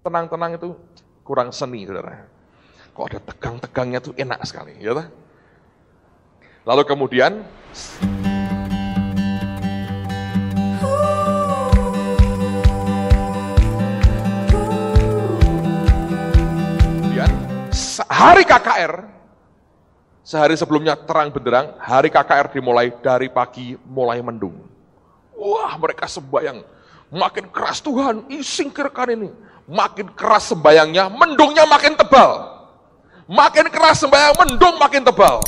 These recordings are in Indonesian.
tenang-tenang itu kurang seni, saudara. Kok ada tegang-tegangnya itu enak sekali, ya Lalu kemudian kemudian hari KKR sehari sebelumnya terang benderang, hari KKR dimulai dari pagi mulai mendung. Wah, mereka sembahyang makin keras Tuhan, isingkirkan ini Makin keras sembayangnya, mendungnya makin tebal. Makin keras sembayang, mendung makin tebal.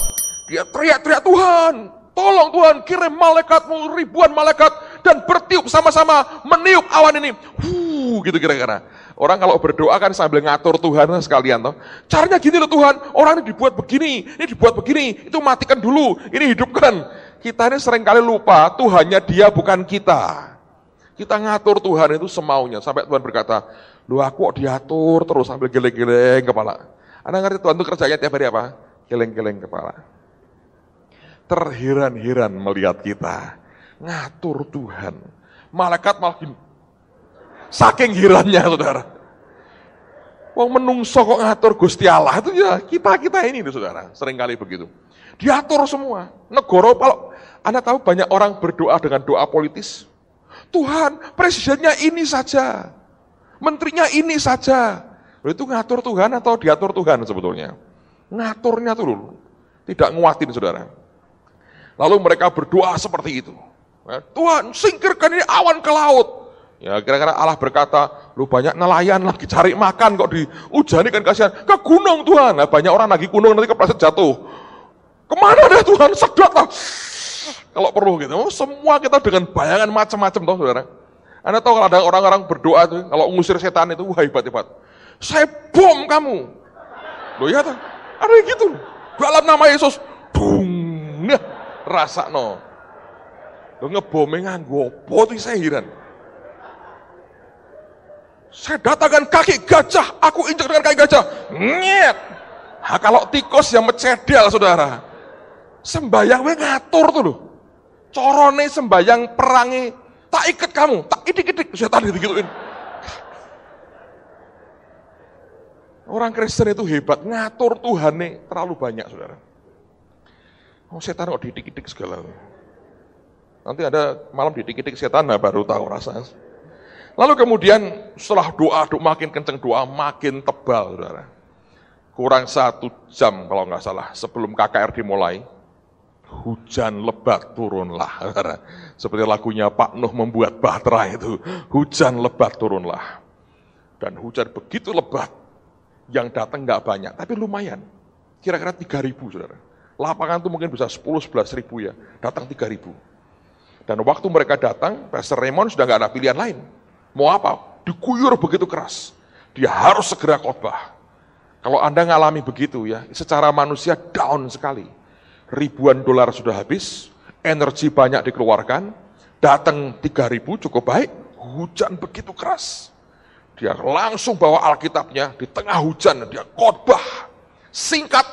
Dia teriak-teriak, Tuhan, tolong Tuhan, kirim malaikatmu, ribuan malaikat, dan bertiup sama-sama, meniup awan ini. Huh, gitu kira-kira. Orang kalau berdoa kan sambil ngatur Tuhan eh, sekalian toh. Caranya gini loh Tuhan, orang ini dibuat begini, ini dibuat begini, itu matikan dulu, ini hidupkan. Kita ini seringkali lupa Tuhannya dia bukan kita. Kita ngatur Tuhan itu semaunya. Sampai Tuhan berkata, lu aku diatur terus sambil geleng-geleng kepala. Anda ngerti Tuhan itu kerjanya tiap hari apa? Geleng-geleng kepala. terhiran-hiran melihat kita. Ngatur Tuhan. Malaikat makin Saking hirannya, saudara. Wong menungso kok ngatur Gusti Allah itu ya kita-kita ini nih, saudara, seringkali begitu. Diatur semua. Negoro kalau Anda tahu banyak orang berdoa dengan doa politis. Tuhan, presidennya ini saja. Menterinya ini saja. Lalu itu ngatur Tuhan atau diatur Tuhan sebetulnya? Ngaturnya tuh dulu. Tidak nguatin saudara. Lalu mereka berdoa seperti itu. Ya, Tuhan, singkirkan ini awan ke laut. Ya, kira-kira Allah berkata, lu banyak nelayan lagi cari makan kok dihujani kan kasihan. Ke gunung Tuhan. Nah, banyak orang lagi gunung nanti kepleset jatuh. Kemana deh Tuhan? Sedot lah. Kalau perlu gitu. Oh, semua kita dengan bayangan macam-macam toh saudara. Anda tahu kalau ada orang-orang berdoa tuh, kalau ngusir setan itu, wah hebat-hebat. Saya bom kamu. Loh ya tuh. Ada yang gitu. Dalam nama Yesus, bung nah, rasa no. Lo ngebomengan, gue poti saya heran. Saya datangkan kaki gajah, aku injek dengan kaki gajah. Nyet. Nah, kalau tikus yang mencedel, saudara sembayang we ngatur tuh loh. Corone sembayang perangi tak ikut kamu, tak idik-idik setan gitu-gituin. Orang Kristen itu hebat, ngatur Tuhan nih terlalu banyak saudara. Oh setan kok didik-idik segala. Nanti ada malam didik-idik setan, nah baru tahu rasa. Lalu kemudian setelah doa, doa makin kenceng, doa makin tebal saudara. Kurang satu jam kalau nggak salah sebelum KKR dimulai, hujan lebat turunlah. Seperti lagunya Pak Nuh membuat bahtera itu, hujan lebat turunlah. Dan hujan begitu lebat, yang datang nggak banyak, tapi lumayan. Kira-kira 3.000, saudara. Lapangan itu mungkin bisa 10-11 ribu ya, datang 3.000. Dan waktu mereka datang, Pastor Raymond sudah nggak ada pilihan lain. Mau apa? Dikuyur begitu keras. Dia harus segera khotbah. Kalau Anda ngalami begitu ya, secara manusia down sekali ribuan dolar sudah habis, energi banyak dikeluarkan, datang 3000 cukup baik, hujan begitu keras. Dia langsung bawa Alkitabnya di tengah hujan, dia khotbah singkat,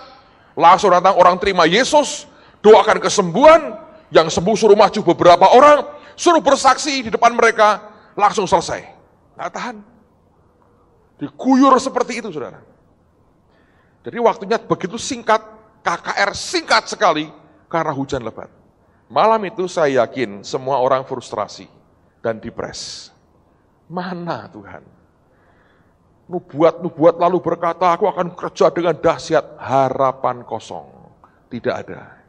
langsung datang orang terima Yesus, doakan kesembuhan, yang sembuh suruh maju beberapa orang, suruh bersaksi di depan mereka, langsung selesai. Nggak tahan. dikuyur seperti itu, saudara. Jadi waktunya begitu singkat, KKR singkat sekali karena hujan lebat. Malam itu saya yakin semua orang frustrasi dan depres. Mana Tuhan? Nubuat-nubuat lalu berkata, aku akan kerja dengan dahsyat. Harapan kosong. Tidak ada.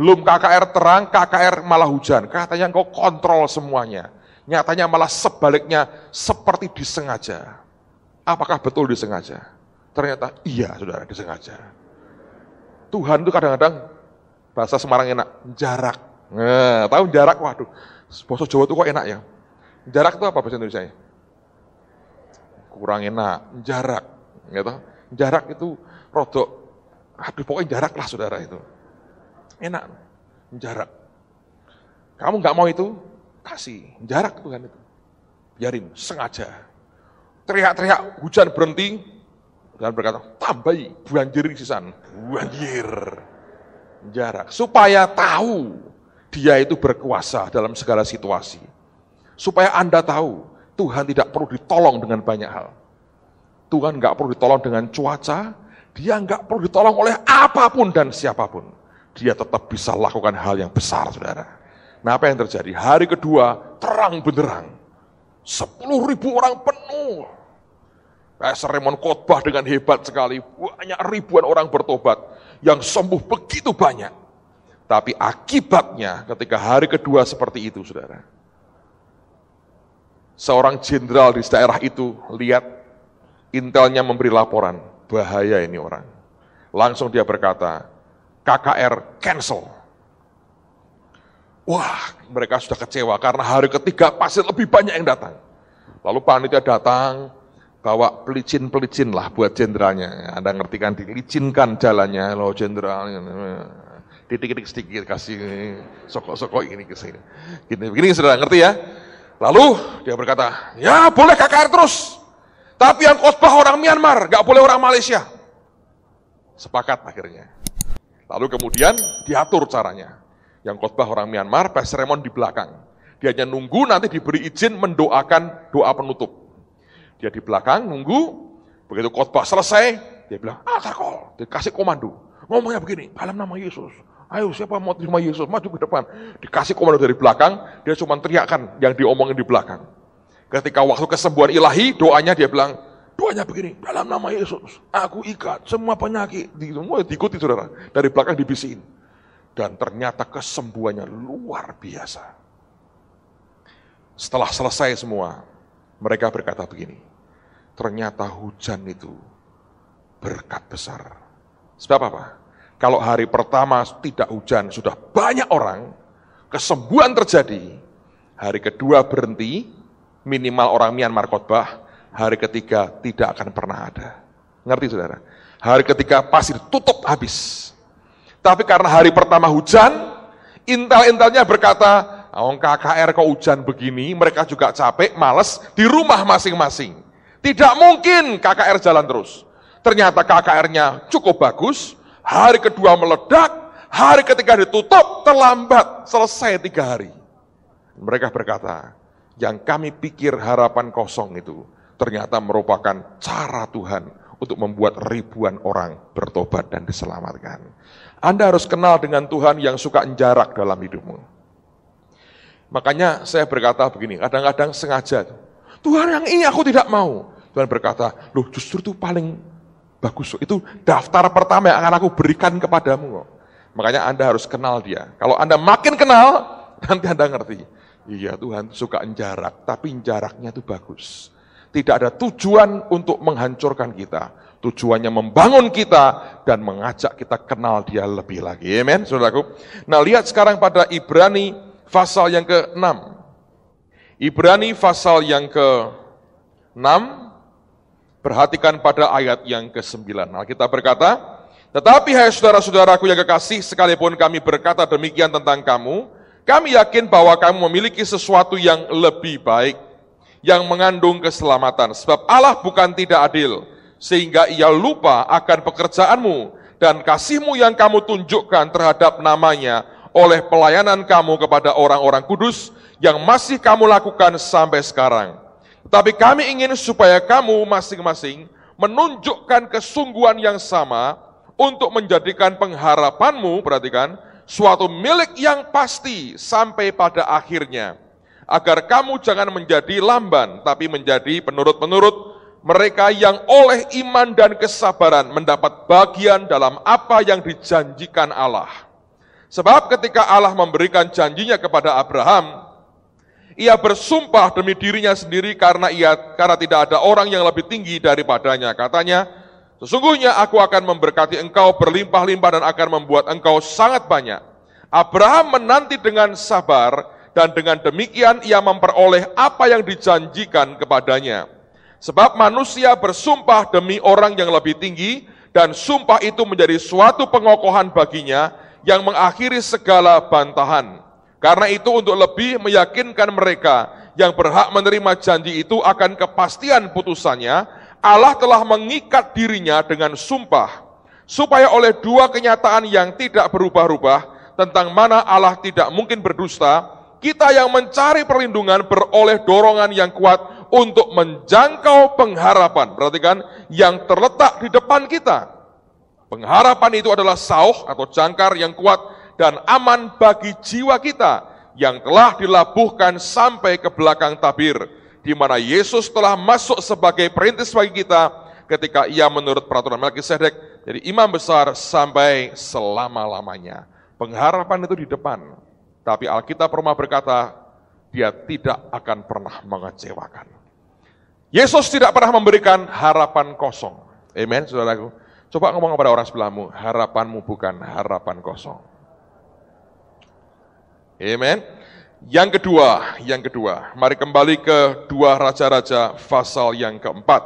Belum KKR terang, KKR malah hujan. Katanya engkau kontrol semuanya. Nyatanya malah sebaliknya seperti disengaja. Apakah betul disengaja? Ternyata iya saudara disengaja. Tuhan itu kadang-kadang bahasa Semarang enak, jarak. Nah, tahu jarak? Waduh, bahasa Jawa itu kok enak ya. Jarak itu apa bahasa Indonesia? -nya? Kurang enak, jarak. Gitu. Jarak itu rodok, aduh pokoknya jarak lah saudara itu. Enak, jarak. Kamu nggak mau itu, kasih. Jarak Tuhan itu. Biarin, sengaja. Teriak-teriak, hujan berhenti, dan berkata, tabai, banjir sisan, banjir. Jarak. Supaya tahu dia itu berkuasa dalam segala situasi. Supaya Anda tahu, Tuhan tidak perlu ditolong dengan banyak hal. Tuhan nggak perlu ditolong dengan cuaca, dia nggak perlu ditolong oleh apapun dan siapapun. Dia tetap bisa lakukan hal yang besar, saudara. Nah apa yang terjadi? Hari kedua, terang benderang. Sepuluh ribu orang penuh Kaiser Raymond khotbah dengan hebat sekali, banyak ribuan orang bertobat yang sembuh begitu banyak. Tapi akibatnya ketika hari kedua seperti itu, saudara. Seorang jenderal di daerah itu lihat intelnya memberi laporan, bahaya ini orang. Langsung dia berkata, KKR cancel. Wah, mereka sudah kecewa karena hari ketiga pasti lebih banyak yang datang. Lalu panitia datang, bawa pelicin-pelicin lah buat jenderalnya. Anda ngerti kan, dilicinkan jalannya, loh jenderal. Titik-titik sedikit kasih sokok-sokok ini ke sini. Gini, begini saudara, ngerti ya? Lalu dia berkata, ya boleh KKR terus. Tapi yang khotbah orang Myanmar, gak boleh orang Malaysia. Sepakat akhirnya. Lalu kemudian diatur caranya. Yang khotbah orang Myanmar, Pastor Raymond di belakang. Dia hanya nunggu nanti diberi izin mendoakan doa penutup. Dia di belakang nunggu, begitu khotbah selesai, dia bilang, ah, kol dikasih komando. Ngomongnya begini, dalam nama Yesus. Ayo siapa mau terima Yesus, maju ke depan. Dikasih komando dari belakang, dia cuma teriakkan yang diomongin di belakang. Ketika waktu kesembuhan ilahi, doanya dia bilang, doanya begini, dalam nama Yesus, aku ikat semua penyakit. Di, semua diikuti saudara, dari belakang dibisikin Dan ternyata kesembuhannya luar biasa. Setelah selesai semua, mereka berkata begini, ternyata hujan itu berkat besar. Sebab apa? Kalau hari pertama tidak hujan, sudah banyak orang, kesembuhan terjadi. Hari kedua berhenti, minimal orang Myanmar khotbah, hari ketiga tidak akan pernah ada. Ngerti saudara? Hari ketiga pasti tutup habis. Tapi karena hari pertama hujan, intel-intelnya berkata, Oh KKR kok hujan begini, mereka juga capek, males, di rumah masing-masing. Tidak mungkin KKR jalan terus. Ternyata KKR-nya cukup bagus, hari kedua meledak, hari ketiga ditutup, terlambat, selesai tiga hari. Mereka berkata, yang kami pikir harapan kosong itu ternyata merupakan cara Tuhan untuk membuat ribuan orang bertobat dan diselamatkan. Anda harus kenal dengan Tuhan yang suka jarak dalam hidupmu. Makanya saya berkata begini, kadang-kadang sengaja, Tuhan yang ini aku tidak mau. Tuhan berkata, loh justru itu paling bagus. Itu daftar pertama yang akan aku berikan kepadamu. Makanya Anda harus kenal dia. Kalau Anda makin kenal, nanti Anda ngerti. Iya Tuhan suka jarak, tapi jaraknya itu bagus. Tidak ada tujuan untuk menghancurkan kita. Tujuannya membangun kita dan mengajak kita kenal dia lebih lagi. Amen, saudaraku. Nah lihat sekarang pada Ibrani pasal yang ke-6. Ibrani pasal yang ke-6, Perhatikan pada ayat yang ke-9. Nah, kita berkata, Tetapi hai saudara-saudaraku yang kekasih, sekalipun kami berkata demikian tentang kamu, kami yakin bahwa kamu memiliki sesuatu yang lebih baik, yang mengandung keselamatan. Sebab Allah bukan tidak adil, sehingga ia lupa akan pekerjaanmu dan kasihmu yang kamu tunjukkan terhadap namanya oleh pelayanan kamu kepada orang-orang kudus yang masih kamu lakukan sampai sekarang tapi kami ingin supaya kamu masing-masing menunjukkan kesungguhan yang sama untuk menjadikan pengharapanmu, perhatikan, suatu milik yang pasti sampai pada akhirnya. Agar kamu jangan menjadi lamban, tapi menjadi penurut-penurut mereka yang oleh iman dan kesabaran mendapat bagian dalam apa yang dijanjikan Allah. Sebab ketika Allah memberikan janjinya kepada Abraham, ia bersumpah demi dirinya sendiri karena ia karena tidak ada orang yang lebih tinggi daripadanya. Katanya, sesungguhnya aku akan memberkati engkau berlimpah-limpah dan akan membuat engkau sangat banyak. Abraham menanti dengan sabar dan dengan demikian ia memperoleh apa yang dijanjikan kepadanya. Sebab manusia bersumpah demi orang yang lebih tinggi dan sumpah itu menjadi suatu pengokohan baginya yang mengakhiri segala bantahan. Karena itu untuk lebih meyakinkan mereka yang berhak menerima janji itu akan kepastian putusannya, Allah telah mengikat dirinya dengan sumpah, supaya oleh dua kenyataan yang tidak berubah-ubah tentang mana Allah tidak mungkin berdusta, kita yang mencari perlindungan beroleh dorongan yang kuat untuk menjangkau pengharapan. Perhatikan, yang terletak di depan kita. Pengharapan itu adalah sauh atau jangkar yang kuat dan aman bagi jiwa kita yang telah dilabuhkan sampai ke belakang tabir, di mana Yesus telah masuk sebagai perintis bagi kita ketika ia menurut peraturan Melkisedek jadi imam besar sampai selama-lamanya. Pengharapan itu di depan. Tapi Alkitab Roma berkata, dia tidak akan pernah mengecewakan. Yesus tidak pernah memberikan harapan kosong. Amen, saudaraku. Coba ngomong kepada orang sebelahmu, harapanmu bukan harapan kosong. Amen. Yang kedua, yang kedua, mari kembali ke dua raja-raja pasal yang keempat.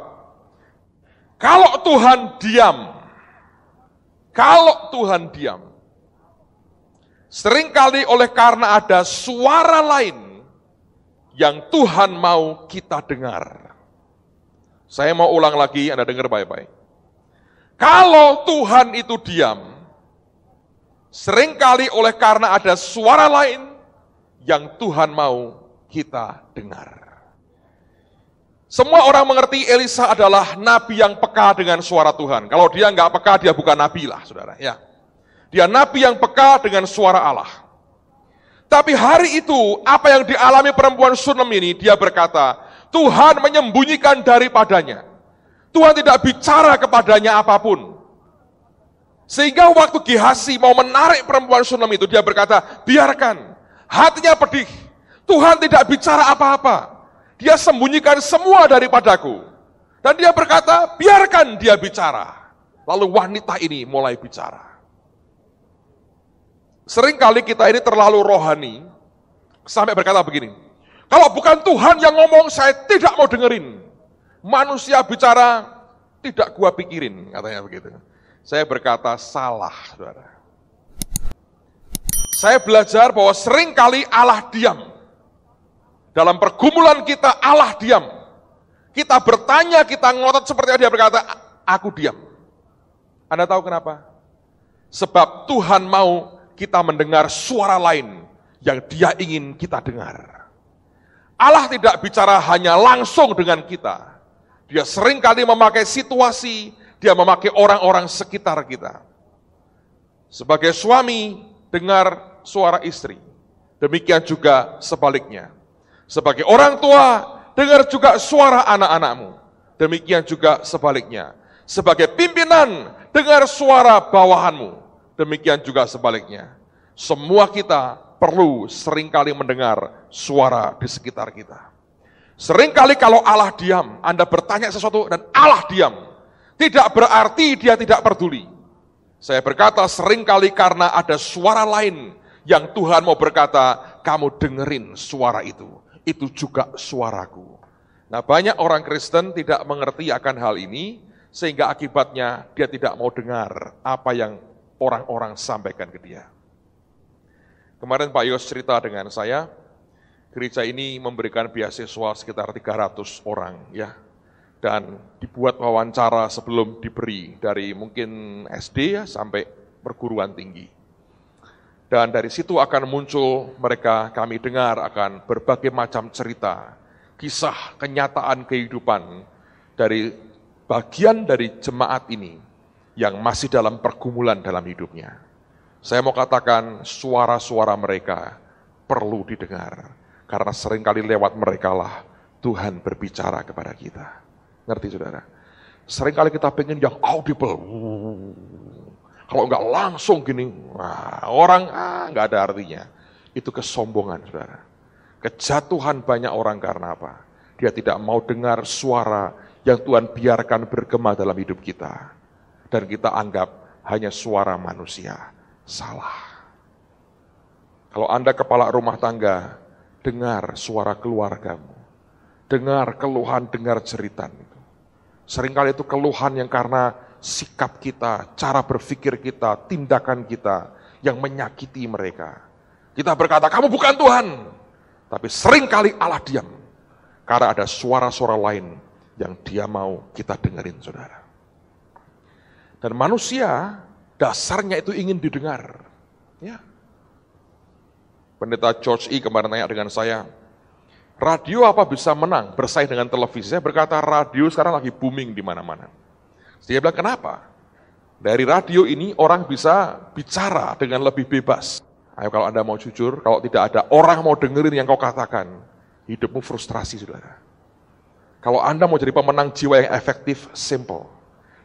Kalau Tuhan diam, kalau Tuhan diam, seringkali oleh karena ada suara lain yang Tuhan mau kita dengar. Saya mau ulang lagi, Anda dengar baik-baik. Kalau Tuhan itu diam, Seringkali oleh karena ada suara lain yang Tuhan mau kita dengar. Semua orang mengerti Elisa adalah nabi yang peka dengan suara Tuhan. Kalau dia nggak peka, dia bukan nabi lah, saudara. Ya, dia nabi yang peka dengan suara Allah. Tapi hari itu, apa yang dialami perempuan Sunem ini, dia berkata, Tuhan menyembunyikan daripadanya. Tuhan tidak bicara kepadanya apapun. Sehingga waktu Gihasi mau menarik perempuan Sunam itu, dia berkata, biarkan, hatinya pedih. Tuhan tidak bicara apa-apa. Dia sembunyikan semua daripadaku. Dan dia berkata, biarkan dia bicara. Lalu wanita ini mulai bicara. Seringkali kita ini terlalu rohani, sampai berkata begini, kalau bukan Tuhan yang ngomong, saya tidak mau dengerin. Manusia bicara, tidak gua pikirin, katanya begitu. Saya berkata salah, saudara. Saya belajar bahwa seringkali Allah diam. Dalam pergumulan kita Allah diam. Kita bertanya, kita ngotot seperti dia berkata, aku diam. Anda tahu kenapa? Sebab Tuhan mau kita mendengar suara lain yang dia ingin kita dengar. Allah tidak bicara hanya langsung dengan kita. Dia seringkali memakai situasi, dia memakai orang-orang sekitar kita. Sebagai suami, dengar suara istri. Demikian juga sebaliknya. Sebagai orang tua, dengar juga suara anak-anakmu. Demikian juga sebaliknya. Sebagai pimpinan, dengar suara bawahanmu. Demikian juga sebaliknya. Semua kita perlu seringkali mendengar suara di sekitar kita. Seringkali kalau Allah diam, Anda bertanya sesuatu dan Allah diam, tidak berarti dia tidak peduli. Saya berkata seringkali karena ada suara lain yang Tuhan mau berkata, kamu dengerin suara itu. Itu juga suaraku. Nah banyak orang Kristen tidak mengerti akan hal ini, sehingga akibatnya dia tidak mau dengar apa yang orang-orang sampaikan ke dia. Kemarin Pak Yos cerita dengan saya, gereja ini memberikan beasiswa sekitar 300 orang ya dan dibuat wawancara sebelum diberi dari mungkin SD ya, sampai perguruan tinggi. Dan dari situ akan muncul mereka kami dengar akan berbagai macam cerita, kisah kenyataan kehidupan dari bagian dari jemaat ini yang masih dalam pergumulan dalam hidupnya. Saya mau katakan suara-suara mereka perlu didengar karena seringkali lewat merekalah Tuhan berbicara kepada kita. Ngerti saudara? Seringkali kita pengen yang audible. Kalau nggak langsung gini, wah, orang ah, nggak ada artinya. Itu kesombongan saudara. Kejatuhan banyak orang karena apa? Dia tidak mau dengar suara yang Tuhan biarkan bergema dalam hidup kita. Dan kita anggap hanya suara manusia. Salah. Kalau Anda kepala rumah tangga, dengar suara keluargamu. Dengar keluhan, dengar ceritanya. Seringkali itu keluhan yang karena sikap kita, cara berpikir kita, tindakan kita yang menyakiti mereka. Kita berkata, kamu bukan Tuhan. Tapi seringkali Allah diam. Karena ada suara-suara lain yang dia mau kita dengerin, saudara. Dan manusia dasarnya itu ingin didengar. Ya. Pendeta George E. kemarin tanya dengan saya, Radio apa bisa menang bersaing dengan televisi? Saya berkata radio sekarang lagi booming di mana-mana. Saya bilang kenapa? Dari radio ini orang bisa bicara dengan lebih bebas. Ayo kalau Anda mau jujur, kalau tidak ada orang mau dengerin yang kau katakan, hidupmu frustrasi saudara. Kalau Anda mau jadi pemenang jiwa yang efektif, simple.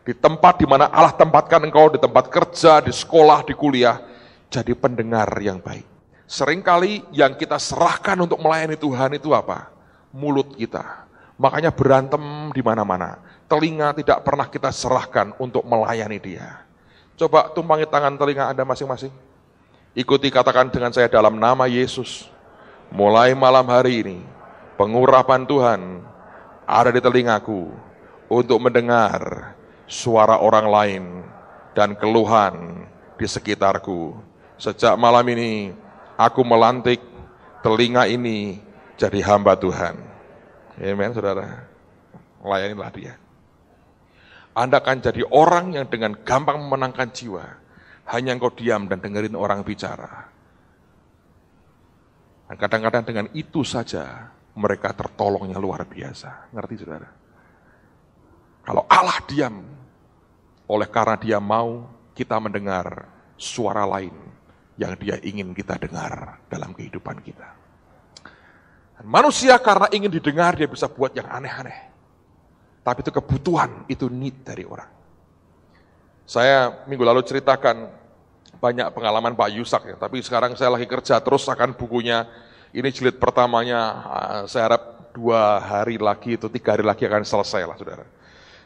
Di tempat di mana Allah tempatkan engkau, di tempat kerja, di sekolah, di kuliah, jadi pendengar yang baik. Seringkali yang kita serahkan untuk melayani Tuhan itu apa? Mulut kita. Makanya berantem di mana-mana. Telinga tidak pernah kita serahkan untuk melayani dia. Coba tumpangi tangan telinga Anda masing-masing. Ikuti katakan dengan saya dalam nama Yesus. Mulai malam hari ini, pengurapan Tuhan ada di telingaku untuk mendengar suara orang lain dan keluhan di sekitarku. Sejak malam ini, aku melantik telinga ini jadi hamba Tuhan. Amin, saudara. Layanilah dia. Anda akan jadi orang yang dengan gampang memenangkan jiwa. Hanya engkau diam dan dengerin orang bicara. Dan kadang-kadang dengan itu saja mereka tertolongnya luar biasa. Ngerti saudara? Kalau Allah diam, oleh karena dia mau kita mendengar suara lain yang dia ingin kita dengar dalam kehidupan kita. Dan manusia karena ingin didengar, dia bisa buat yang aneh-aneh. Tapi itu kebutuhan, itu need dari orang. Saya minggu lalu ceritakan banyak pengalaman Pak Yusak, ya, tapi sekarang saya lagi kerja terus akan bukunya. Ini jilid pertamanya, eh, saya harap dua hari lagi atau tiga hari lagi akan selesai lah saudara.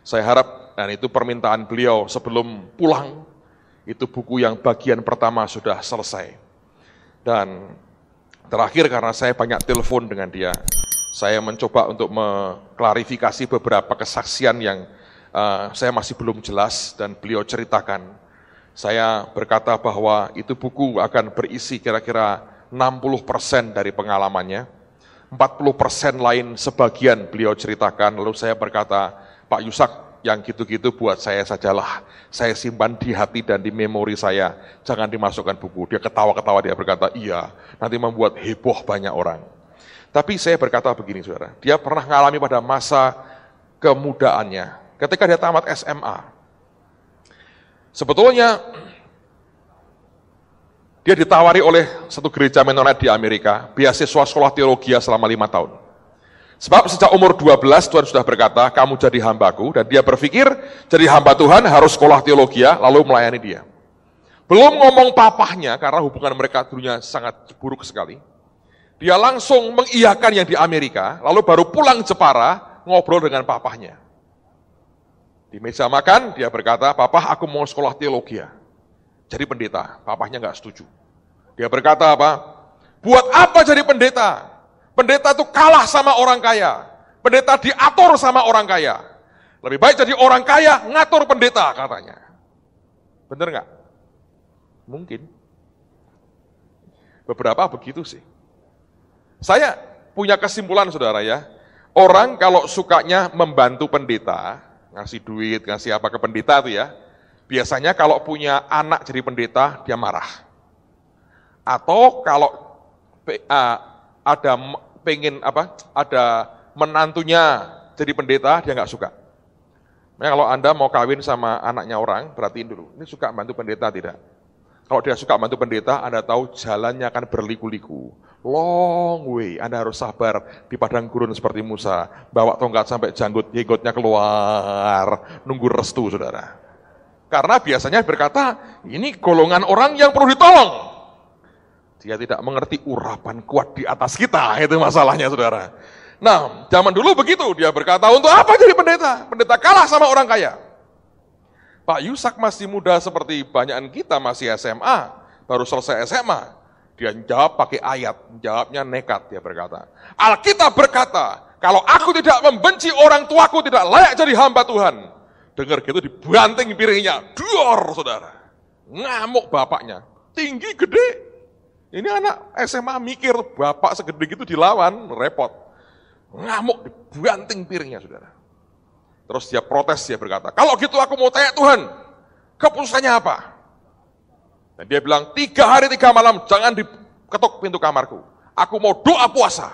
Saya harap, dan itu permintaan beliau sebelum pulang, itu buku yang bagian pertama sudah selesai. Dan terakhir karena saya banyak telepon dengan dia, saya mencoba untuk mengklarifikasi beberapa kesaksian yang uh, saya masih belum jelas dan beliau ceritakan. Saya berkata bahwa itu buku akan berisi kira-kira 60% dari pengalamannya, 40% lain sebagian beliau ceritakan, lalu saya berkata, Pak Yusak, yang gitu-gitu buat saya sajalah. Saya simpan di hati dan di memori saya. Jangan dimasukkan buku. Dia ketawa-ketawa, dia berkata, iya, nanti membuat heboh banyak orang. Tapi saya berkata begini, saudara. Dia pernah mengalami pada masa kemudaannya. Ketika dia tamat SMA. Sebetulnya, dia ditawari oleh satu gereja Mennonite di Amerika, biasiswa sekolah teologi selama lima tahun. Sebab sejak umur 12 Tuhan sudah berkata, kamu jadi hambaku, dan dia berpikir jadi hamba Tuhan harus sekolah ya lalu melayani dia. Belum ngomong papahnya, karena hubungan mereka dulunya sangat buruk sekali. Dia langsung mengiyakan yang di Amerika, lalu baru pulang Jepara, ngobrol dengan papahnya. Di meja makan, dia berkata, papah aku mau sekolah ya Jadi pendeta, papahnya nggak setuju. Dia berkata apa? Buat apa jadi pendeta? Pendeta itu kalah sama orang kaya. Pendeta diatur sama orang kaya. Lebih baik jadi orang kaya ngatur pendeta katanya. Bener nggak? Mungkin. Beberapa begitu sih. Saya punya kesimpulan saudara ya. Orang kalau sukanya membantu pendeta, ngasih duit, ngasih apa ke pendeta tuh ya, biasanya kalau punya anak jadi pendeta, dia marah. Atau kalau ada pengen apa ada menantunya jadi pendeta dia nggak suka. Makanya kalau Anda mau kawin sama anaknya orang, perhatiin dulu. Ini suka bantu pendeta tidak? Kalau dia suka bantu pendeta, Anda tahu jalannya akan berliku-liku. Long way, Anda harus sabar di padang gurun seperti Musa. Bawa tongkat sampai janggut, jenggotnya keluar. Nunggu restu, saudara. Karena biasanya berkata, ini golongan orang yang perlu ditolong. Dia tidak mengerti urapan kuat di atas kita, itu masalahnya saudara. Nah, zaman dulu begitu, dia berkata, untuk apa jadi pendeta? Pendeta kalah sama orang kaya. Pak Yusak masih muda seperti banyakan kita, masih SMA, baru selesai SMA. Dia jawab pakai ayat, jawabnya nekat, dia berkata. Alkitab berkata, kalau aku tidak membenci orang tuaku tidak layak jadi hamba Tuhan. Dengar gitu dibanting piringnya, duor saudara. Ngamuk bapaknya, tinggi gede, ini anak SMA mikir, bapak segede gitu dilawan, repot. Ngamuk, dibanting piringnya, saudara. Terus dia protes, dia berkata, kalau gitu aku mau tanya Tuhan, keputusannya apa? Dan dia bilang, tiga hari, tiga malam, jangan diketuk pintu kamarku. Aku mau doa puasa.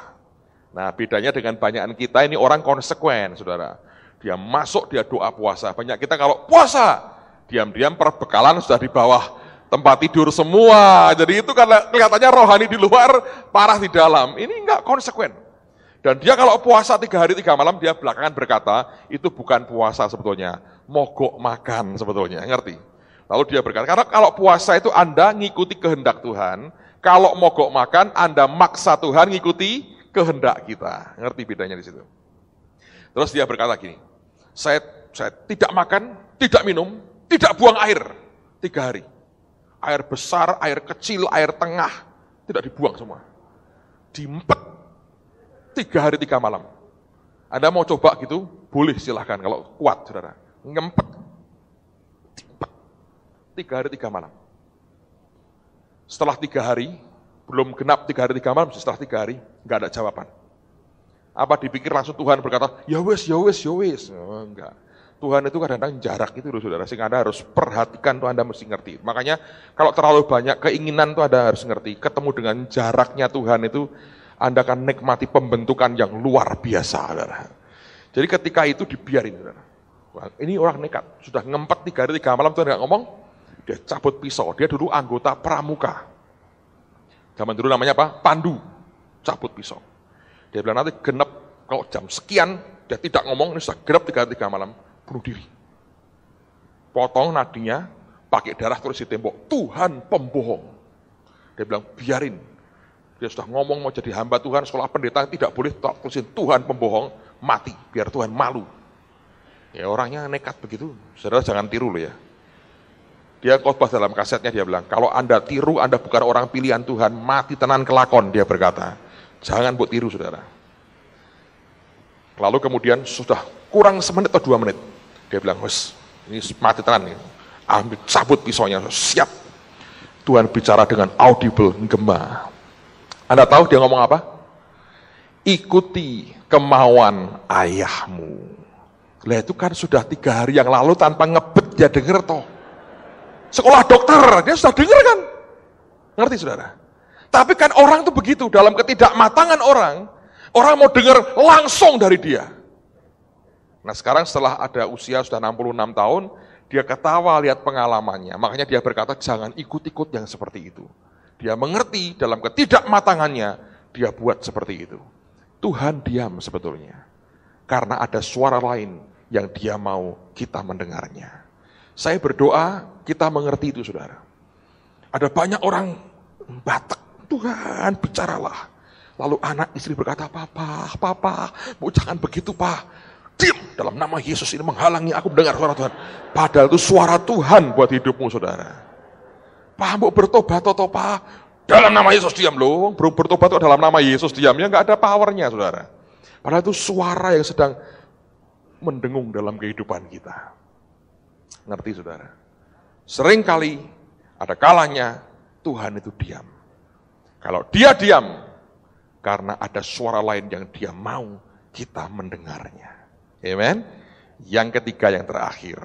Nah bedanya dengan banyakan kita, ini orang konsekuen, saudara. Dia masuk, dia doa puasa. Banyak kita kalau puasa, diam-diam perbekalan sudah di bawah tempat tidur semua. Jadi itu karena kelihatannya rohani di luar, parah di dalam. Ini enggak konsekuen. Dan dia kalau puasa tiga hari tiga malam, dia belakangan berkata, itu bukan puasa sebetulnya, mogok makan sebetulnya, ngerti? Lalu dia berkata, karena kalau puasa itu Anda ngikuti kehendak Tuhan, kalau mogok makan, Anda maksa Tuhan ngikuti kehendak kita. Ngerti bedanya di situ? Terus dia berkata gini, saya, saya tidak makan, tidak minum, tidak buang air, tiga hari. Air besar, air kecil, air tengah. Tidak dibuang semua. Diempet. Tiga hari, tiga malam. Anda mau coba gitu, boleh silahkan kalau kuat, saudara. Ngempet. Diempet. Tiga hari, tiga malam. Setelah tiga hari, belum genap tiga hari, tiga malam, setelah tiga hari, nggak ada jawaban. Apa dipikir langsung Tuhan berkata, ya wes, ya wes, ya wes. Oh, ya, enggak Tuhan itu kadang-kadang jarak itu loh saudara, sehingga Anda harus perhatikan tuh Anda mesti ngerti. Makanya kalau terlalu banyak keinginan tuh Anda harus ngerti, ketemu dengan jaraknya Tuhan itu Anda akan nikmati pembentukan yang luar biasa saudara. Jadi ketika itu dibiarin saudara. ini orang nekat, sudah ngempet tiga hari tiga malam Tuhan gak ngomong, dia cabut pisau, dia dulu anggota pramuka. Zaman dulu namanya apa? Pandu, cabut pisau. Dia bilang nanti genep, kalau jam sekian, dia tidak ngomong, ini sudah genep tiga hari tiga malam bunuh diri. Potong nadinya, pakai darah terus di tembok. Tuhan pembohong. Dia bilang, biarin. Dia sudah ngomong mau jadi hamba Tuhan, sekolah pendeta tidak boleh tulisin Tuhan pembohong, mati. Biar Tuhan malu. Ya orangnya nekat begitu, saudara jangan tiru loh ya. Dia khotbah dalam kasetnya dia bilang, kalau anda tiru, anda bukan orang pilihan Tuhan, mati tenan kelakon, dia berkata. Jangan buat tiru saudara. Lalu kemudian sudah kurang semenit atau dua menit, dia bilang, wes ini mati tenan nih. Ambil cabut pisaunya, siap. Tuhan bicara dengan audible gemba. Anda tahu dia ngomong apa? Ikuti kemauan ayahmu. Lah itu kan sudah tiga hari yang lalu tanpa ngebet dia denger toh. Sekolah dokter, dia sudah denger kan? Ngerti saudara? Tapi kan orang tuh begitu, dalam ketidakmatangan orang, orang mau dengar langsung dari dia. Nah sekarang setelah ada usia sudah 66 tahun, dia ketawa lihat pengalamannya. Makanya dia berkata jangan ikut-ikut yang seperti itu. Dia mengerti dalam ketidakmatangannya, dia buat seperti itu. Tuhan diam sebetulnya. Karena ada suara lain yang dia mau kita mendengarnya. Saya berdoa kita mengerti itu saudara. Ada banyak orang batak, Tuhan bicaralah. Lalu anak istri berkata, papa, papa, bu jangan begitu pak diam dalam nama Yesus ini menghalangi aku mendengar suara Tuhan. Padahal itu suara Tuhan buat hidupmu saudara. Paham bu bertobat atau apa? Dalam nama Yesus diam loh. Bro bertobat itu dalam nama Yesus diam ya nggak ada powernya saudara. Padahal itu suara yang sedang mendengung dalam kehidupan kita. Ngerti saudara? Seringkali ada kalanya Tuhan itu diam. Kalau dia diam, karena ada suara lain yang dia mau kita mendengarnya. Amen. Yang ketiga, yang terakhir.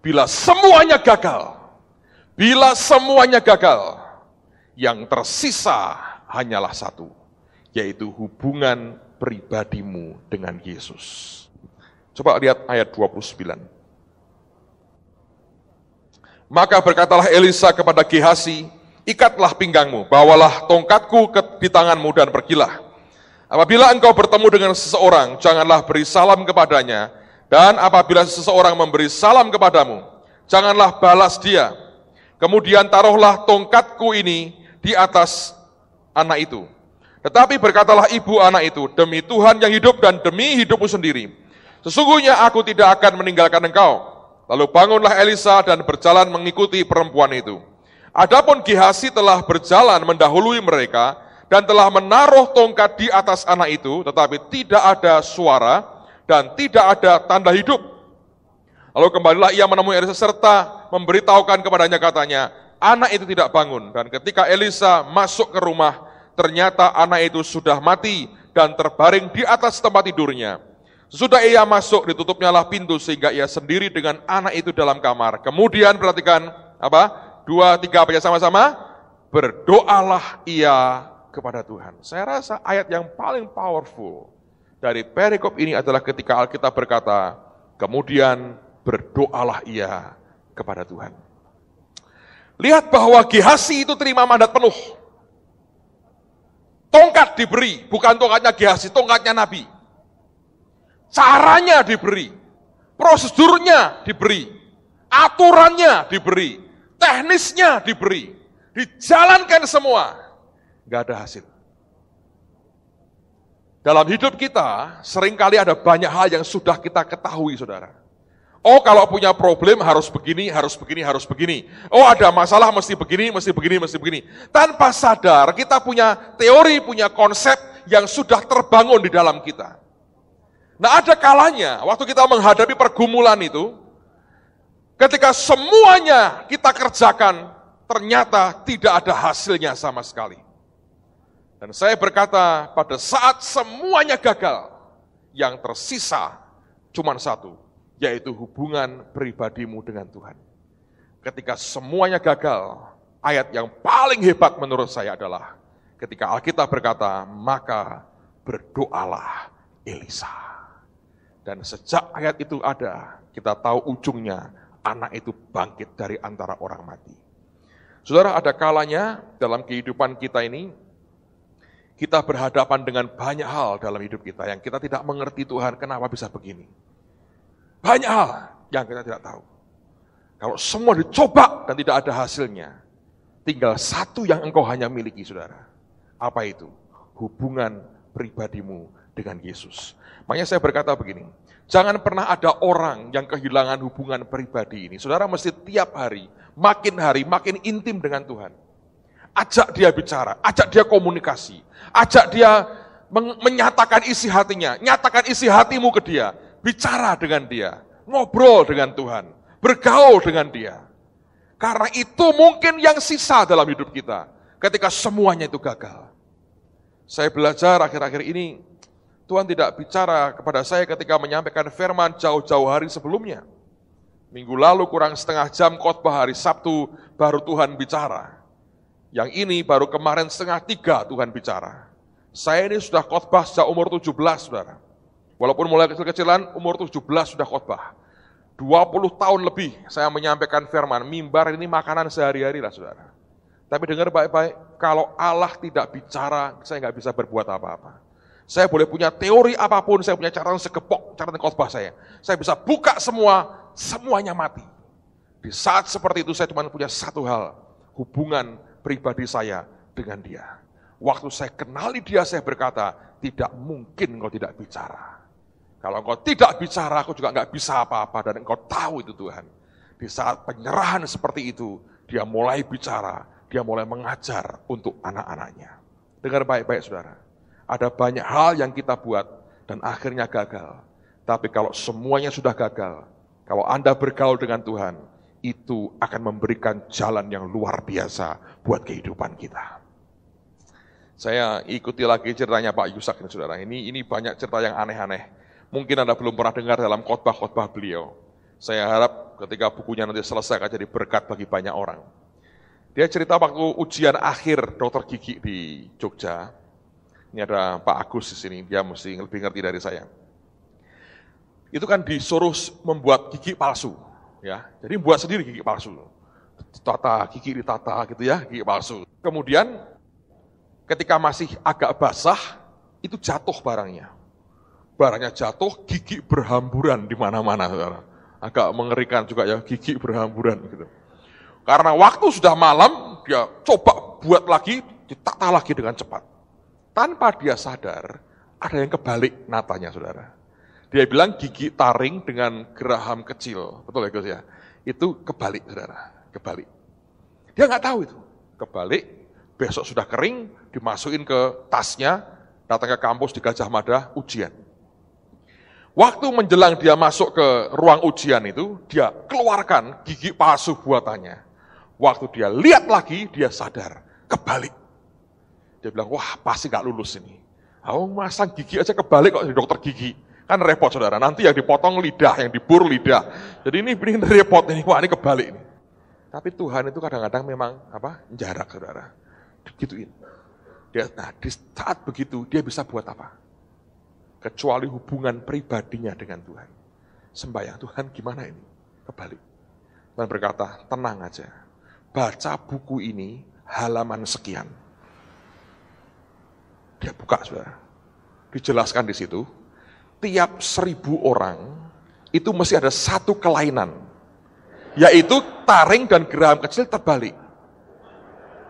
Bila semuanya gagal, bila semuanya gagal, yang tersisa hanyalah satu, yaitu hubungan pribadimu dengan Yesus. Coba lihat ayat 29. Maka berkatalah Elisa kepada Gehazi, ikatlah pinggangmu, bawalah tongkatku ke, di tanganmu dan pergilah. Apabila engkau bertemu dengan seseorang, janganlah beri salam kepadanya, dan apabila seseorang memberi salam kepadamu, janganlah balas dia. Kemudian taruhlah tongkatku ini di atas anak itu. Tetapi berkatalah ibu anak itu, demi Tuhan yang hidup dan demi hidupmu sendiri, sesungguhnya aku tidak akan meninggalkan engkau. Lalu bangunlah Elisa dan berjalan mengikuti perempuan itu. Adapun Gihasi telah berjalan mendahului mereka, dan telah menaruh tongkat di atas anak itu, tetapi tidak ada suara dan tidak ada tanda hidup. Lalu kembalilah ia menemui Elisa serta memberitahukan kepadanya katanya, anak itu tidak bangun. Dan ketika Elisa masuk ke rumah, ternyata anak itu sudah mati dan terbaring di atas tempat tidurnya. Sudah ia masuk, ditutupnya lah pintu sehingga ia sendiri dengan anak itu dalam kamar. Kemudian perhatikan, apa? Dua, tiga, baca ya, sama-sama. Berdoalah ia kepada Tuhan. Saya rasa ayat yang paling powerful dari perikop ini adalah ketika Alkitab berkata, kemudian berdoalah ia kepada Tuhan. Lihat bahwa Gehasi itu terima mandat penuh. Tongkat diberi, bukan tongkatnya Gehasi, tongkatnya Nabi. Caranya diberi, prosedurnya diberi, aturannya diberi, teknisnya diberi, dijalankan semua nggak ada hasil. Dalam hidup kita, seringkali ada banyak hal yang sudah kita ketahui, saudara. Oh, kalau punya problem harus begini, harus begini, harus begini. Oh, ada masalah mesti begini, mesti begini, mesti begini. Tanpa sadar, kita punya teori, punya konsep yang sudah terbangun di dalam kita. Nah, ada kalanya waktu kita menghadapi pergumulan itu, ketika semuanya kita kerjakan, ternyata tidak ada hasilnya sama sekali. Dan saya berkata, pada saat semuanya gagal, yang tersisa cuma satu, yaitu hubungan pribadimu dengan Tuhan. Ketika semuanya gagal, ayat yang paling hebat menurut saya adalah ketika Alkitab berkata, maka berdoalah Elisa. Dan sejak ayat itu ada, kita tahu ujungnya anak itu bangkit dari antara orang mati. Saudara, ada kalanya dalam kehidupan kita ini, kita berhadapan dengan banyak hal dalam hidup kita yang kita tidak mengerti Tuhan kenapa bisa begini. Banyak hal yang kita tidak tahu. Kalau semua dicoba dan tidak ada hasilnya, tinggal satu yang engkau hanya miliki, saudara. Apa itu? Hubungan pribadimu dengan Yesus. Makanya saya berkata begini, jangan pernah ada orang yang kehilangan hubungan pribadi ini. Saudara mesti tiap hari, makin hari, makin intim dengan Tuhan. Ajak dia bicara, ajak dia komunikasi, ajak dia menyatakan isi hatinya, nyatakan isi hatimu ke dia, bicara dengan dia, ngobrol dengan Tuhan, bergaul dengan dia. Karena itu mungkin yang sisa dalam hidup kita ketika semuanya itu gagal. Saya belajar akhir-akhir ini, Tuhan tidak bicara kepada saya ketika menyampaikan firman jauh-jauh hari sebelumnya. Minggu lalu kurang setengah jam khotbah hari Sabtu baru Tuhan bicara. Yang ini baru kemarin setengah tiga Tuhan bicara. Saya ini sudah khotbah sejak umur 17, saudara. Walaupun mulai kecil-kecilan, umur 17 sudah khotbah. 20 tahun lebih saya menyampaikan firman, mimbar ini makanan sehari-hari lah saudara. Tapi dengar baik-baik, kalau Allah tidak bicara, saya nggak bisa berbuat apa-apa. Saya boleh punya teori apapun, saya punya cara segepok, cara khotbah saya. Saya bisa buka semua, semuanya mati. Di saat seperti itu saya cuma punya satu hal, hubungan pribadi saya dengan dia. Waktu saya kenali dia, saya berkata, tidak mungkin engkau tidak bicara. Kalau engkau tidak bicara, aku juga nggak bisa apa-apa. Dan engkau tahu itu Tuhan. Di saat penyerahan seperti itu, dia mulai bicara, dia mulai mengajar untuk anak-anaknya. Dengar baik-baik saudara. Ada banyak hal yang kita buat dan akhirnya gagal. Tapi kalau semuanya sudah gagal, kalau Anda bergaul dengan Tuhan, itu akan memberikan jalan yang luar biasa buat kehidupan kita. Saya ikuti lagi ceritanya Pak Yusak ini saudara. Ini ini banyak cerita yang aneh-aneh. Mungkin Anda belum pernah dengar dalam khotbah-khotbah beliau. Saya harap ketika bukunya nanti selesai akan jadi berkat bagi banyak orang. Dia cerita waktu ujian akhir dokter gigi di Jogja. Ini ada Pak Agus di sini, dia mesti lebih ngerti dari saya. Itu kan disuruh membuat gigi palsu. Ya, jadi buat sendiri gigi palsu. Tata, gigi ditata gitu ya, gigi palsu. Kemudian ketika masih agak basah, itu jatuh barangnya. Barangnya jatuh, gigi berhamburan di mana-mana, saudara. Agak mengerikan juga ya, gigi berhamburan gitu. Karena waktu sudah malam, dia coba buat lagi, ditata lagi dengan cepat. Tanpa dia sadar, ada yang kebalik natanya, saudara. Dia bilang gigi taring dengan geraham kecil. Betul ya Gus ya? Itu kebalik saudara, kebalik. Dia nggak tahu itu. Kebalik, besok sudah kering, dimasukin ke tasnya, datang ke kampus di Gajah Mada, ujian. Waktu menjelang dia masuk ke ruang ujian itu, dia keluarkan gigi palsu buatannya. Waktu dia lihat lagi, dia sadar, kebalik. Dia bilang, wah pasti nggak lulus ini. Aku oh, masang gigi aja kebalik kok dokter gigi. Kan repot saudara, nanti yang dipotong lidah, yang dibur lidah. Jadi ini, ini repot ini, wah ini kebalik ini. Tapi Tuhan itu kadang-kadang memang apa jarak saudara. Gituin. Dia, nah di saat begitu dia bisa buat apa? Kecuali hubungan pribadinya dengan Tuhan. Sembahyang Tuhan gimana ini? Kebalik. Tuhan berkata, tenang aja. Baca buku ini halaman sekian. Dia buka saudara. Dijelaskan di situ, tiap seribu orang itu mesti ada satu kelainan, yaitu taring dan geram kecil terbalik.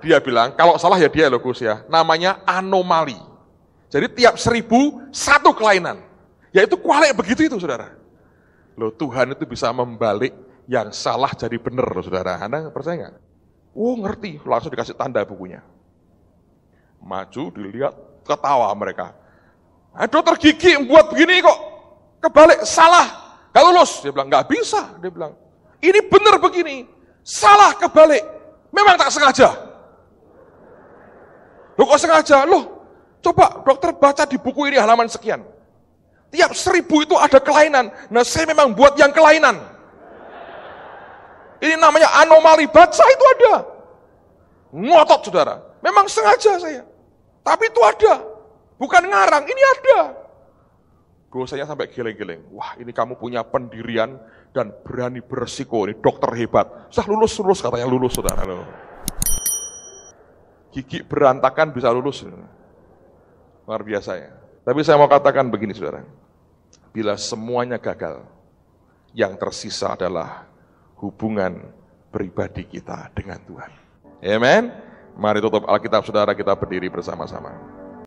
Dia bilang, kalau salah ya dia loh ya, namanya anomali. Jadi tiap seribu, satu kelainan. Yaitu kualik begitu itu saudara. Loh Tuhan itu bisa membalik yang salah jadi benar loh saudara. Anda percaya nggak? Oh ngerti, langsung dikasih tanda bukunya. Maju, dilihat, ketawa mereka Eh, dokter gigi buat begini kok kebalik salah gak lulus dia bilang nggak bisa dia bilang ini benar begini salah kebalik memang tak sengaja lo kok sengaja loh coba dokter baca di buku ini halaman sekian tiap seribu itu ada kelainan nah saya memang buat yang kelainan ini namanya anomali baca itu ada ngotot saudara memang sengaja saya tapi itu ada Bukan ngarang, ini ada. Dosanya sampai geleng-geleng. Wah, ini kamu punya pendirian dan berani bersiko. Ini dokter hebat. Sah lulus, lulus katanya lulus, saudara. Kiki Gigi berantakan bisa lulus. Luar biasa ya. Tapi saya mau katakan begini, saudara. Bila semuanya gagal, yang tersisa adalah hubungan pribadi kita dengan Tuhan. Amen. Mari tutup Alkitab saudara kita berdiri bersama-sama.